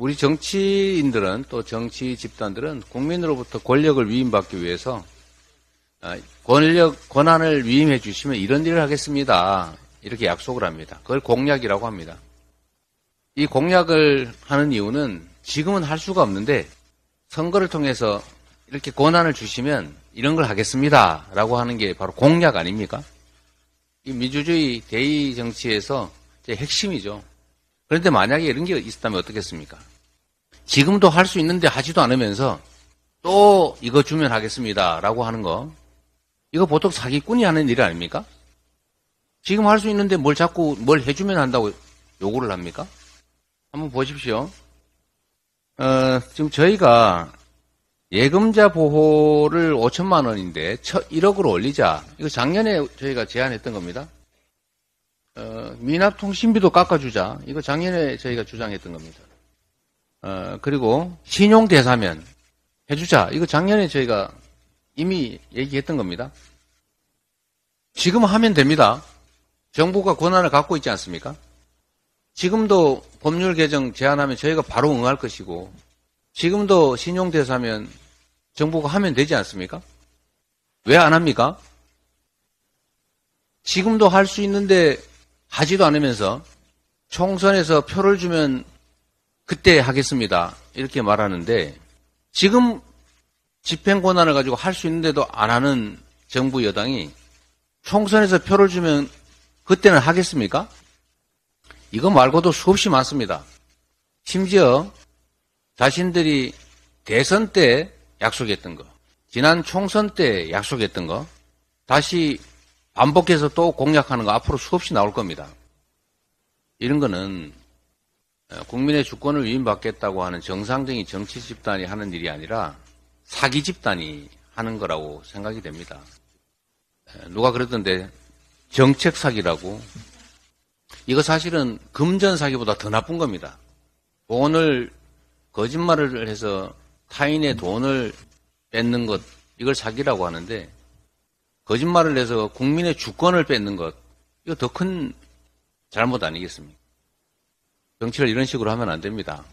우리 정치인들은 또 정치 집단들은 국민으로부터 권력을 위임받기 위해서 아, 권력 권한을 위임해 주시면 이런 일을 하겠습니다. 이렇게 약속을 합니다. 그걸 공약이라고 합니다. 이 공약을 하는 이유는 지금은 할 수가 없는데 선거를 통해서 이렇게 권한을 주시면 이런 걸 하겠습니다. 라고 하는 게 바로 공약 아닙니까? 이 민주주의 대의 정치에서 핵심이죠. 그런데 만약에 이런 게 있었다면 어떻겠습니까? 지금도 할 수 있는데 하지도 않으면서 또 이거 주면 하겠습니다. 라고 하는 거. 이거 보통 사기꾼이 하는 일 아닙니까? 지금 할 수 있는데 뭘 자꾸 뭘 해주면 한다고 요구를 합니까? 한번 보십시오. 어, 지금 저희가 예금자 보호를 5천만 원인데 1억으로 올리자. 이거 작년에 저희가 제안했던 겁니다. 어, 미납통신비도 깎아주자. 이거 작년에 저희가 주장했던 겁니다. 어, 그리고 신용대사면 해주자. 이거 작년에 저희가 이미 얘기했던 겁니다. 지금 하면 됩니다. 정부가 권한을 갖고 있지 않습니까? 지금도 법률 개정 제안하면 저희가 바로 응할 것이고, 지금도 신용대사면 정부가 하면 되지 않습니까? 왜 안 합니까? 지금도 할 수 있는데 하지도 않으면서 총선에서 표를 주면 그때 하겠습니다. 이렇게 말하는데 지금 집행 권한을 가지고 할 수 있는데도 안 하는 정부 여당이 총선에서 표를 주면 그때는 하겠습니까? 이거 말고도 수없이 많습니다. 심지어 자신들이 대선 때 약속했던 거, 지난 총선 때 약속했던 거, 다시 반복해서 또 공략하는 거 앞으로 수없이 나올 겁니다. 이런 거는 어, 국민의 주권을 위임받겠다고 하는 정상적인 정치 집단이 하는 일이 아니라 사기 집단이 하는 거라고 생각이 됩니다. 누가 그랬던데 정책 사기라고 이거 사실은 금전 사기보다 더 나쁜 겁니다. 돈을 거짓말을 해서 타인의 돈을 뺏는 것 이걸 사기라고 하는데 거짓말을 해서 국민의 주권을 뺏는 것, 이거 더 큰 잘못 아니겠습니까? 정치를 이런 식으로 하면 안 됩니다.